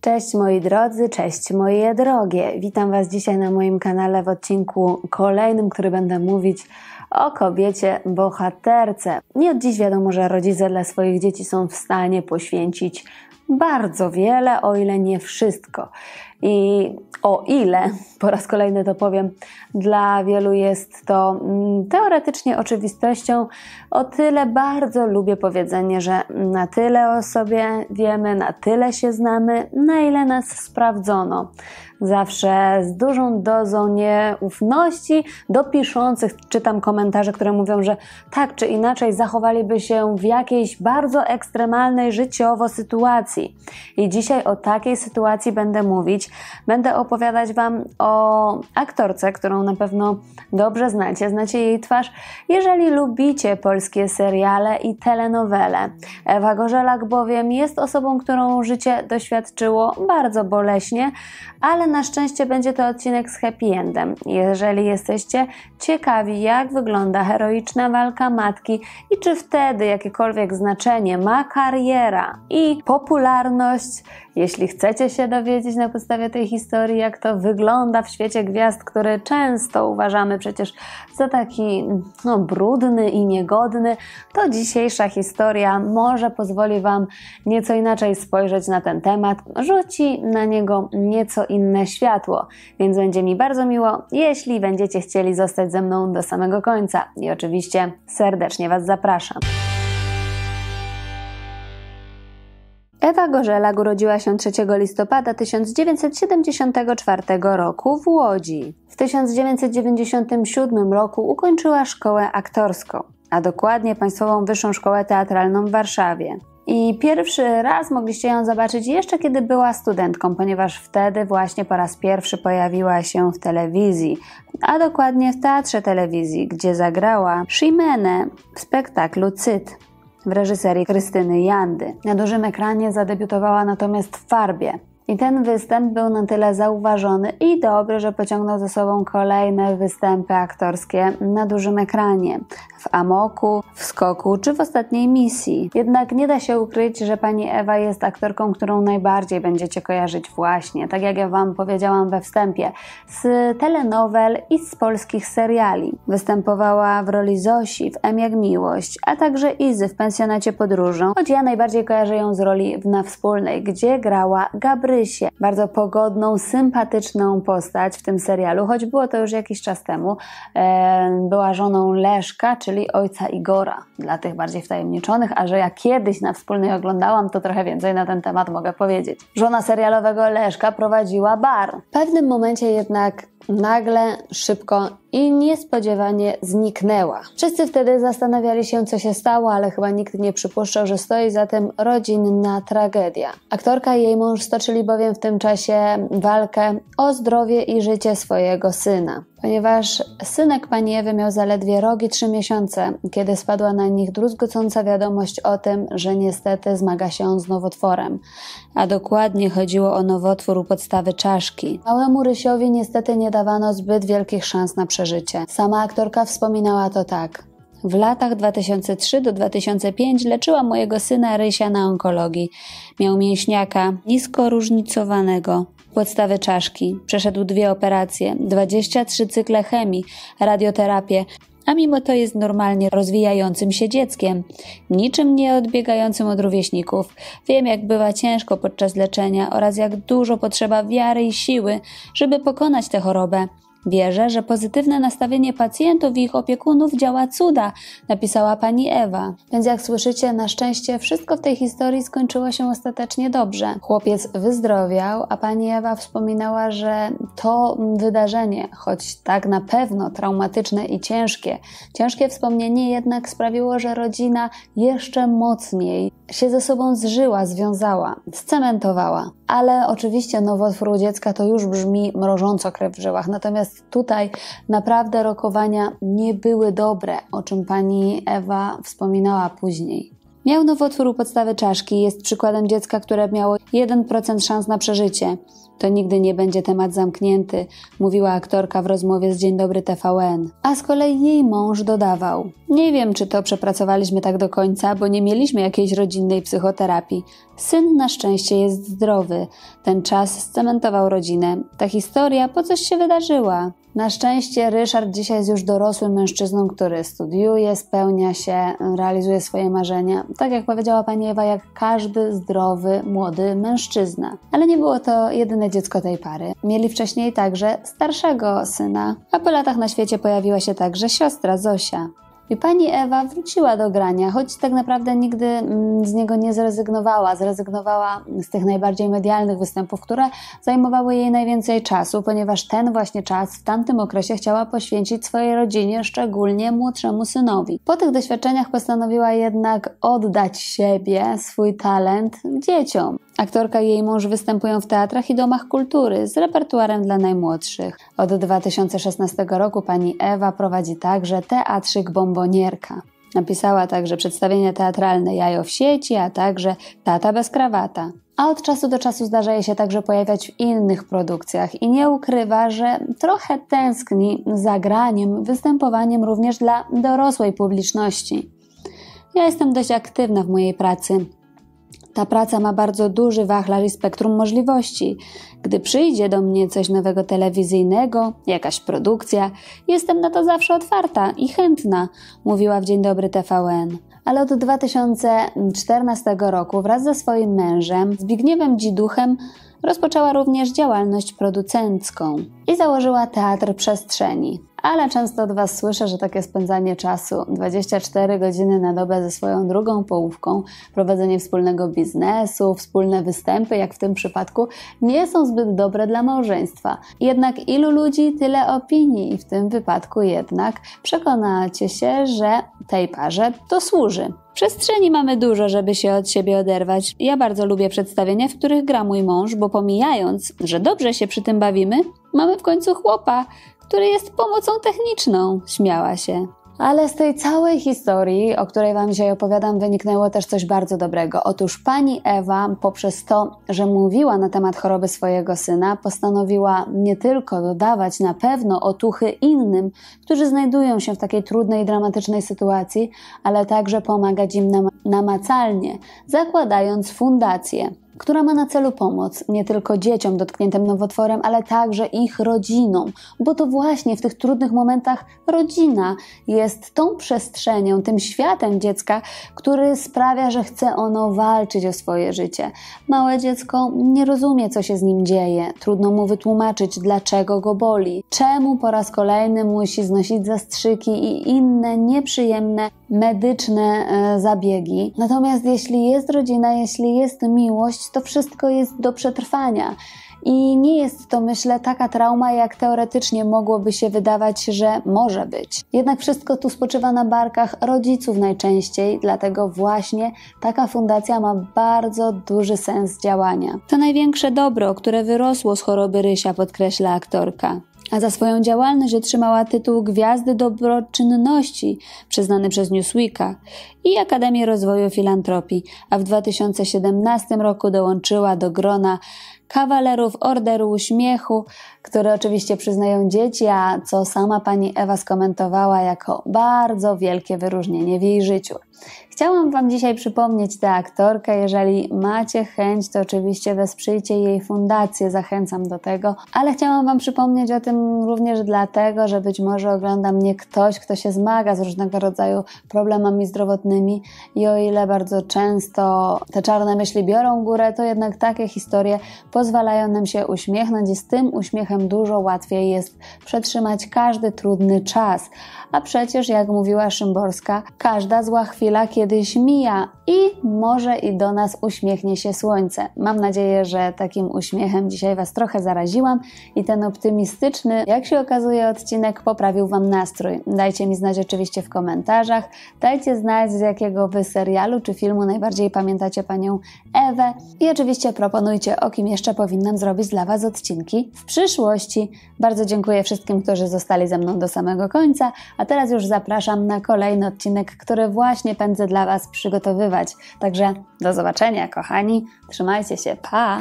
Cześć moi drodzy, cześć moje drogie. Witam Was dzisiaj na moim kanale w odcinku kolejnym, który będę mówić o kobiecie bohaterce. Nie od dziś wiadomo, że rodzice dla swoich dzieci są w stanie poświęcić bardzo wiele, o ile nie wszystko. I o ile, po raz kolejny to powiem, dla wielu jest to mm, teoretycznie oczywistością, o tyle bardzo lubię powiedzenie, że na tyle o sobie wiemy, na tyle się znamy, na ile nas sprawdzono zawsze z dużą dozą nieufności do piszących. Czytam komentarze, które mówią, że tak czy inaczej zachowaliby się w jakiejś bardzo ekstremalnej życiowo sytuacji. I dzisiaj o takiej sytuacji będę mówić. Będę opowiadać Wam o aktorce, którą na pewno dobrze znacie, znacie jej twarz. Jeżeli lubicie polskie seriale i telenowele, Ewa Gorzelak bowiem jest osobą, którą życie doświadczyło bardzo boleśnie, ale na szczęście będzie to odcinek z happy endem. Jeżeli jesteście ciekawi, jak wygląda heroiczna walka matki i czy wtedy jakiekolwiek znaczenie ma kariera i popularność, jeśli chcecie się dowiedzieć na podstawie tej historii, jak to wygląda w świecie gwiazd, który często uważamy przecież za taki no, brudny i niegodny, to dzisiejsza historia może pozwoli Wam nieco inaczej spojrzeć na ten temat, rzuci na niego nieco inne światło, więc będzie mi bardzo miło, jeśli będziecie chcieli zostać ze mną do samego końca. I oczywiście serdecznie Was zapraszam. Ewa Gorzelak urodziła się 3 listopada 1974 roku w Łodzi. W 1997 roku ukończyła szkołę aktorską a dokładnie Państwową Wyższą Szkołę Teatralną w Warszawie. I pierwszy raz mogliście ją zobaczyć jeszcze kiedy była studentką, ponieważ wtedy właśnie po raz pierwszy pojawiła się w telewizji, a dokładnie w teatrze telewizji, gdzie zagrała Shimene w spektaklu Cyt w reżyserii Krystyny Jandy. Na dużym ekranie zadebiutowała natomiast w Farbie, i ten występ był na tyle zauważony i dobry, że pociągnął ze sobą kolejne występy aktorskie na dużym ekranie, w amoku, w skoku czy w ostatniej misji. Jednak nie da się ukryć, że pani Ewa jest aktorką, którą najbardziej będziecie kojarzyć właśnie, tak jak ja Wam powiedziałam we wstępie, z telenowel i z polskich seriali. Występowała w roli Zosi w M jak Miłość, a także Izy w Pensjonacie Podróżą, choć ja najbardziej kojarzę ją z roli w Na Wspólnej, gdzie grała Gabryla. Marysię, bardzo pogodną, sympatyczną postać w tym serialu, choć było to już jakiś czas temu. E, była żoną Leszka, czyli ojca Igora, dla tych bardziej wtajemniczonych, a że ja kiedyś na wspólnej oglądałam, to trochę więcej na ten temat mogę powiedzieć. Żona serialowego Leszka prowadziła bar. W pewnym momencie jednak nagle, szybko i niespodziewanie zniknęła. Wszyscy wtedy zastanawiali się, co się stało, ale chyba nikt nie przypuszczał, że stoi za tym rodzinna tragedia. Aktorka i jej mąż stoczyli bowiem w tym czasie walkę o zdrowie i życie swojego syna. Ponieważ synek pani Ewy miał zaledwie rogi trzy miesiące, kiedy spadła na nich druzgocąca wiadomość o tym, że niestety zmaga się on z nowotworem. A dokładnie chodziło o nowotwór u podstawy czaszki. Małemu Rysiowi niestety nie dawano zbyt wielkich szans na przeżycie. Sama aktorka wspominała to tak. W latach 2003 do 2005 leczyła mojego syna Rysia na onkologii. Miał mięśniaka nisko różnicowanego, podstawy czaszki. Przeszedł dwie operacje, 23 cykle chemii, radioterapię, a mimo to jest normalnie rozwijającym się dzieckiem, niczym nie odbiegającym od rówieśników. Wiem, jak bywa ciężko podczas leczenia oraz jak dużo potrzeba wiary i siły, żeby pokonać tę chorobę, Wierzę, że pozytywne nastawienie pacjentów i ich opiekunów działa cuda, napisała pani Ewa. Więc jak słyszycie, na szczęście wszystko w tej historii skończyło się ostatecznie dobrze. Chłopiec wyzdrowiał, a pani Ewa wspominała, że to wydarzenie, choć tak na pewno traumatyczne i ciężkie, ciężkie wspomnienie jednak sprawiło, że rodzina jeszcze mocniej się ze sobą zżyła, związała, scementowała. Ale oczywiście nowotwór u dziecka to już brzmi mrożąco krew w żyłach, natomiast Natomiast tutaj naprawdę rokowania nie były dobre, o czym pani Ewa wspominała później. Miał nowotwór u podstawy czaszki i jest przykładem dziecka, które miało 1% szans na przeżycie. To nigdy nie będzie temat zamknięty, mówiła aktorka w rozmowie z Dzień Dobry TVN. A z kolei jej mąż dodawał: Nie wiem, czy to przepracowaliśmy tak do końca, bo nie mieliśmy jakiejś rodzinnej psychoterapii. Syn na szczęście jest zdrowy. Ten czas scementował rodzinę. Ta historia po coś się wydarzyła. Na szczęście Ryszard dzisiaj jest już dorosłym mężczyzną, który studiuje, spełnia się, realizuje swoje marzenia. Tak jak powiedziała pani Ewa, jak każdy zdrowy, młody mężczyzna. Ale nie było to jedyne dziecko tej pary. Mieli wcześniej także starszego syna, a po latach na świecie pojawiła się także siostra Zosia. I pani Ewa wróciła do grania, choć tak naprawdę nigdy mm, z niego nie zrezygnowała. Zrezygnowała z tych najbardziej medialnych występów, które zajmowały jej najwięcej czasu, ponieważ ten właśnie czas w tamtym okresie chciała poświęcić swojej rodzinie, szczególnie młodszemu synowi. Po tych doświadczeniach postanowiła jednak oddać siebie, swój talent dzieciom. Aktorka i jej mąż występują w teatrach i domach kultury z repertuarem dla najmłodszych. Od 2016 roku pani Ewa prowadzi także teatrzyk Bombonierka. Napisała także przedstawienia teatralne Jajo w sieci, a także Tata bez krawata. A od czasu do czasu zdarza się także pojawiać w innych produkcjach i nie ukrywa, że trochę tęskni za graniem, występowaniem również dla dorosłej publiczności. Ja jestem dość aktywna w mojej pracy, ta praca ma bardzo duży wachlarz i spektrum możliwości. Gdy przyjdzie do mnie coś nowego telewizyjnego, jakaś produkcja, jestem na to zawsze otwarta i chętna, mówiła w Dzień Dobry TVN ale od 2014 roku wraz ze swoim mężem Zbigniewem Dziduchem rozpoczęła również działalność producencką i założyła Teatr Przestrzeni ale często od Was słyszę, że takie spędzanie czasu 24 godziny na dobę ze swoją drugą połówką, prowadzenie wspólnego biznesu, wspólne występy, jak w tym przypadku, nie są zbyt dobre dla małżeństwa. Jednak ilu ludzi, tyle opinii, i w tym wypadku jednak przekonacie się, że tej parze to służy. Przestrzeni mamy dużo, żeby się od siebie oderwać. Ja bardzo lubię przedstawienia, w których gra mój mąż, bo pomijając, że dobrze się przy tym bawimy, mamy w końcu chłopa, który jest pomocą techniczną, śmiała się. Ale z tej całej historii, o której Wam dzisiaj opowiadam, wyniknęło też coś bardzo dobrego. Otóż pani Ewa, poprzez to, że mówiła na temat choroby swojego syna, postanowiła nie tylko dodawać na pewno otuchy innym, którzy znajdują się w takiej trudnej, dramatycznej sytuacji, ale także pomagać im nam namacalnie, zakładając fundację która ma na celu pomoc nie tylko dzieciom dotkniętym nowotworem, ale także ich rodzinom, bo to właśnie w tych trudnych momentach rodzina jest tą przestrzenią, tym światem dziecka, który sprawia, że chce ono walczyć o swoje życie. Małe dziecko nie rozumie, co się z nim dzieje, trudno mu wytłumaczyć, dlaczego go boli, czemu po raz kolejny musi znosić zastrzyki i inne nieprzyjemne medyczne e, zabiegi. Natomiast jeśli jest rodzina, jeśli jest miłość, to wszystko jest do przetrwania. I nie jest to, myślę, taka trauma, jak teoretycznie mogłoby się wydawać, że może być. Jednak wszystko tu spoczywa na barkach rodziców najczęściej, dlatego właśnie taka fundacja ma bardzo duży sens działania. To największe dobro, które wyrosło z choroby Rysia, podkreśla aktorka a za swoją działalność otrzymała tytuł Gwiazdy Dobroczynności przyznany przez Newsweeka i Akademię Rozwoju Filantropii, a w 2017 roku dołączyła do grona kawalerów Orderu Uśmiechu, które oczywiście przyznają dzieci, a co sama pani Ewa skomentowała jako bardzo wielkie wyróżnienie w jej życiu. Chciałam Wam dzisiaj przypomnieć tę aktorkę. Jeżeli macie chęć, to oczywiście wesprzyjcie jej fundację, zachęcam do tego. Ale chciałam Wam przypomnieć o tym również dlatego, że być może ogląda mnie ktoś, kto się zmaga z różnego rodzaju problemami zdrowotnymi i o ile bardzo często te czarne myśli biorą górę, to jednak takie historie pozwalają nam się uśmiechnąć i z tym uśmiechem dużo łatwiej jest przetrzymać każdy trudny czas. A przecież, jak mówiła Szymborska, każda zła chwila lac e de și i może i do nas uśmiechnie się słońce. Mam nadzieję, że takim uśmiechem dzisiaj Was trochę zaraziłam i ten optymistyczny, jak się okazuje, odcinek poprawił Wam nastrój. Dajcie mi znać oczywiście w komentarzach, dajcie znać z jakiego Wy serialu czy filmu najbardziej pamiętacie Panią Ewę i oczywiście proponujcie, o kim jeszcze powinnam zrobić dla Was odcinki w przyszłości. Bardzo dziękuję wszystkim, którzy zostali ze mną do samego końca, a teraz już zapraszam na kolejny odcinek, który właśnie będę dla Was przygotowywać. Także do zobaczenia, kochani. Trzymajcie się. Pa!